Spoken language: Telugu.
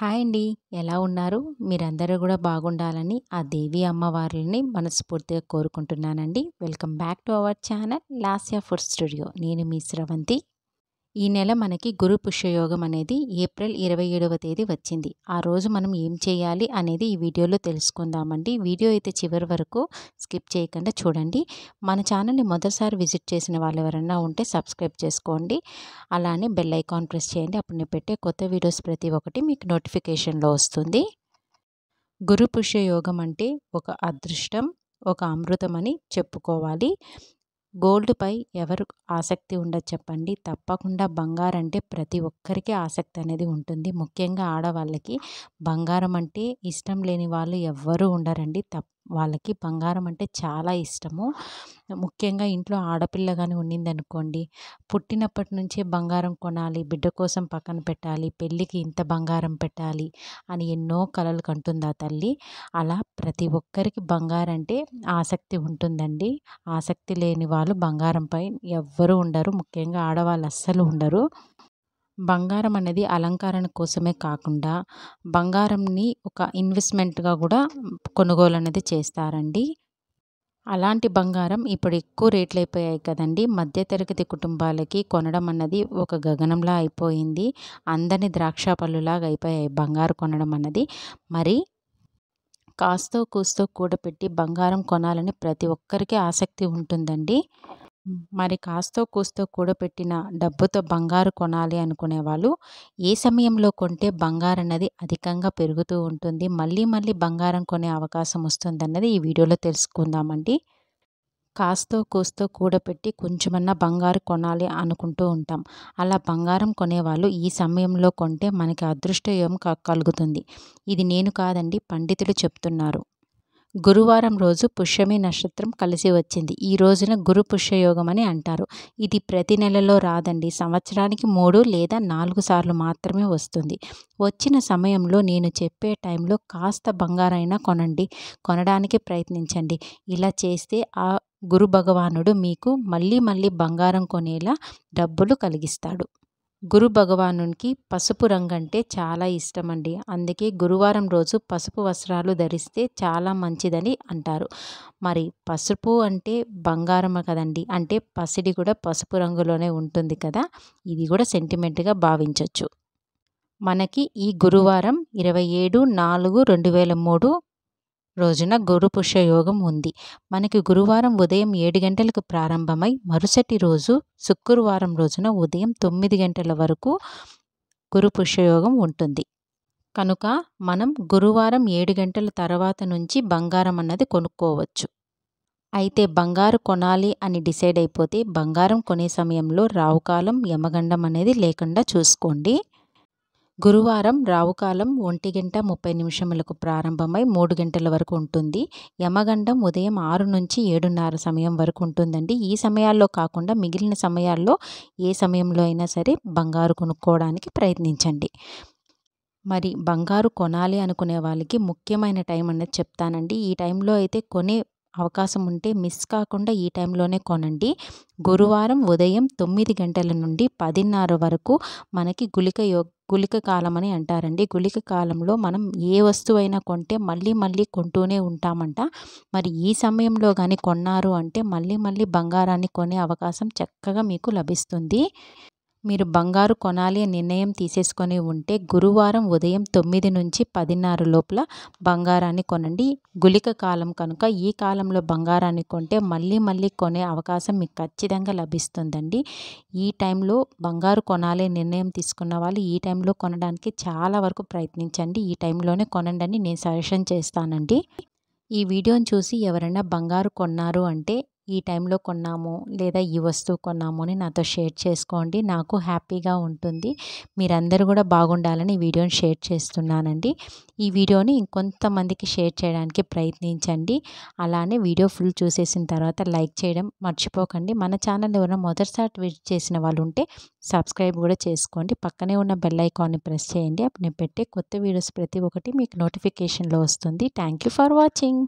హాయ్ అండి ఎలా ఉన్నారు మీరందరూ కూడా బాగుండాలని ఆ దేవి అమ్మవార్లని మనస్ఫూర్తిగా కోరుకుంటున్నానండి welcome back to our channel Lasya food studio నేను మీ స్రవంతి ఈ నెల మనకి గురు పుష్యయోగం అనేది ఏప్రిల్ ఇరవై ఏడవ తేదీ వచ్చింది ఆ రోజు మనం ఏం చేయాలి అనేది ఈ వీడియోలో తెలుసుకుందామండి వీడియో అయితే చివరి వరకు స్కిప్ చేయకుండా చూడండి మన ఛానల్ని మొదటిసారి విజిట్ చేసిన వాళ్ళు ఎవరన్నా ఉంటే సబ్స్క్రైబ్ చేసుకోండి అలానే బెల్ ఐకాన్ ప్రెస్ చేయండి అప్పుడు నేను పెట్టే కొత్త వీడియోస్ ప్రతి ఒక్కటి మీకు నోటిఫికేషన్లో వస్తుంది గురు పుష్యయోగం అంటే ఒక అదృష్టం ఒక అమృతం అని చెప్పుకోవాలి గోల్డ్ పై ఎవరు ఆసక్తి ఉండదు చెప్పండి తప్పకుండా బంగారంటే అంటే ప్రతి ఒక్కరికి ఆసక్తి అనేది ఉంటుంది ముఖ్యంగా ఆడవాళ్ళకి బంగారం అంటే ఇష్టం లేని వాళ్ళు ఎవ్వరూ ఉండరండి తప్ప వాళ్ళకి బంగారం అంటే చాలా ఇష్టము ముఖ్యంగా ఇంట్లో ఆడపిల్ల కానీ ఉండిందనుకోండి పుట్టినప్పటి నుంచే బంగారం కొనాలి బిడ్డ కోసం పక్కన పెట్టాలి పెళ్ళికి ఇంత బంగారం పెట్టాలి అని ఎన్నో కలలు కంటుంది ఆ తల్లి అలా ప్రతి ఒక్కరికి బంగారం అంటే ఆసక్తి ఉంటుందండి ఆసక్తి లేని వాళ్ళు బంగారంపై ఎవ్వరూ ఉండరు ముఖ్యంగా ఆడవాళ్ళు అస్సలు ఉండరు బంగారం అనేది అలంకరణ కోసమే కాకుండా బంగారంని ఒక ఇన్వెస్ట్మెంట్గా కూడా కొనుగోలు అనేది చేస్తారండి అలాంటి బంగారం ఇప్పుడు ఎక్కువ రేట్లు అయిపోయాయి కదండి మధ్యతరగతి కుటుంబాలకి కొనడం అన్నది ఒక గగనంలా అయిపోయింది అందరినీ ద్రాక్ష పళ్ళులాగా అయిపోయాయి బంగారు కొనడం అన్నది మరి కాస్తో కూస్తో కూడపెట్టి బంగారం కొనాలని ప్రతి ఒక్కరికి ఆసక్తి ఉంటుందండి మరి కాస్తో కూస్తో కూడపెట్టిన డబ్బుతో బంగారు కొనాలి అనుకునేవాళ్ళు ఏ సమయంలో కొంటే బంగారం అనేది అధికంగా పెరుగుతూ ఉంటుంది మళ్ళీ మళ్ళీ బంగారం కొనే అవకాశం వస్తుందన్నది ఈ వీడియోలో తెలుసుకుందామండి కాస్తో కూస్తో కూడపెట్టి కొంచెమన్నా బంగారు కొనాలి అనుకుంటూ ఉంటాం అలా బంగారం కొనేవాళ్ళు ఈ సమయంలో కొంటే మనకి అదృష్టం కలుగుతుంది ఇది నేను కాదండి పండితులు చెప్తున్నారు గురువారం రోజు పుష్యమి నక్షత్రం కలిసి వచ్చింది ఈ రోజున గురు పుష్యయోగం అని అంటారు ఇది ప్రతి నెలలో రాదండి సంవత్సరానికి మూడు లేదా నాలుగు సార్లు మాత్రమే వస్తుంది వచ్చిన సమయంలో నేను చెప్పే టైంలో కాస్త బంగారైనా కొనండి కొనడానికి ప్రయత్నించండి ఇలా చేస్తే ఆ గురు భగవానుడు మీకు మళ్ళీ మళ్ళీ బంగారం కొనేలా డబ్బులు కలిగిస్తాడు గురు భగవానునికి పసుపు రంగు అంటే చాలా ఇష్టం అండి అందుకే గురువారం రోజు పసుపు వస్త్రాలు ధరిస్తే చాలా మంచిదని అంటారు మరి పసుపు అంటే బంగారమే కదండి అంటే పసిడి కూడా పసుపు రంగులోనే ఉంటుంది కదా ఇది కూడా సెంటిమెంట్గా భావించవచ్చు మనకి ఈ గురువారం ఇరవై ఏడు నాలుగు రెండు వేల మూడు రోజున గురు పుష్యయోగం ఉంది మనకి గురువారం ఉదయం ఏడు గంటలకు ప్రారంభమై మరుసటి రోజు శుక్రవారం రోజున ఉదయం తొమ్మిది గంటల వరకు గురు పుష్యయోగం ఉంటుంది కనుక మనం గురువారం ఏడు గంటల తర్వాత నుంచి బంగారం అన్నది కొనుక్కోవచ్చు అయితే బంగారు కొనాలి అని డిసైడ్ అయిపోతే బంగారం కొనే సమయంలో రావుకాలం యమగండం అనేది లేకుండా చూసుకోండి గురువారం రావుకాలం ఒంటి గంట ముప్పై నిమిషములకు ప్రారంభమై మూడు గంటల వరకు ఉంటుంది యమగండం ఉదయం ఆరు నుంచి ఏడున్నర సమయం వరకు ఉంటుందండి ఈ సమయాల్లో కాకుండా మిగిలిన సమయాల్లో ఏ సమయంలో అయినా సరే బంగారు కొనుక్కోవడానికి ప్రయత్నించండి మరి బంగారు కొనాలి అనుకునే వాళ్ళకి ముఖ్యమైన టైం అనేది చెప్తానండి ఈ టైంలో అయితే కొనే అవకాశం ఉంటే మిస్ కాకుండా ఈ టైంలోనే కొనండి గురువారం ఉదయం తొమ్మిది గంటల నుండి పదిన్నర వరకు మనకి గుళిక యో గుళిక కాలం అని అంటారండి గుళిక కాలంలో మనం ఏ వస్తువైనా కొంటే మళ్ళీ మళ్ళీ కొంటూనే ఉంటామంట మరి ఈ సమయంలో కానీ కొన్నారు అంటే మళ్ళీ మళ్ళీ బంగారాన్ని కొనే అవకాశం చక్కగా మీకు లభిస్తుంది మీరు బంగారు కొనాలి అని నిర్ణయం తీసేసుకొని ఉంటే గురువారం ఉదయం తొమ్మిది నుంచి పదిన్నర లోపల బంగారాన్ని కొనండి గులిక కాలం కనుక ఈ కాలంలో బంగారాన్ని కొంటే మళ్ళీ మళ్ళీ కొనే అవకాశం మీకు ఖచ్చితంగా లభిస్తుందండి ఈ టైంలో బంగారు కొనాలి నిర్ణయం తీసుకున్న వాళ్ళు ఈ టైంలో కొనడానికి చాలా వరకు ప్రయత్నించండి ఈ టైంలోనే కొనండి అని నేను సజెషన్ చేస్తానండి ఈ వీడియోని చూసి ఎవరైనా బంగారు కొన్నారు అంటే ఈ టైంలో కొన్నాము లేదా ఈ వస్తువు కొన్నాము అని నాతో షేర్ చేసుకోండి నాకు హ్యాపీగా ఉంటుంది మీరందరూ కూడా బాగుండాలని ఈ వీడియోని షేర్ చేస్తున్నానండి ఈ వీడియోని ఇంకొంతమందికి షేర్ చేయడానికి ప్రయత్నించండి అలానే వీడియో ఫుల్ చూసేసిన తర్వాత లైక్ చేయడం మర్చిపోకండి మన ఛానల్ ఎవరైనా మొదటిసారి విజిట్ చేసిన వాళ్ళు ఉంటే సబ్స్క్రైబ్ కూడా చేసుకోండి పక్కనే ఉన్న బెల్ ఐకాన్ని ప్రెస్ చేయండి అప్పుడు నేను పెట్టే కొత్త వీడియోస్ ప్రతి ఒక్కటి మీకు నోటిఫికేషన్లో వస్తుంది థ్యాంక్ ఫర్ వాచింగ్